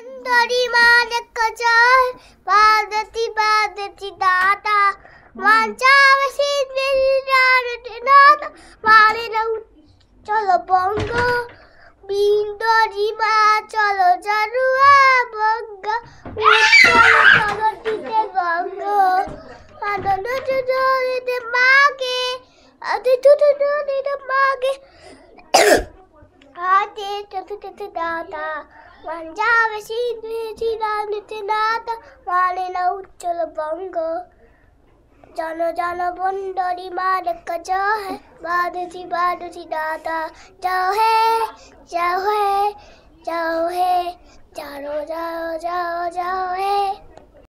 সুন্দরী মালিক জয় পার্বতী পার্বতী দাতা বাঁচাবে সিদ্ধিনাথ মারের চলো বঙ্গ বিন্দরি মা চলো জানুয়া বঙ্গ উত্তর চলো দিতে বঙ্গ আনন্দ চলো দিতে মাকে আদি চলো দিতে মাকে दे चंद तिथ दाता मन जावे सीधे सीधा नित नाता मारे न उच्चल बंग जानो जानो बंडोरी मारक जो है बादुसी बादुसी दाता जाओ है जाओ है जाओ है जानो जाओ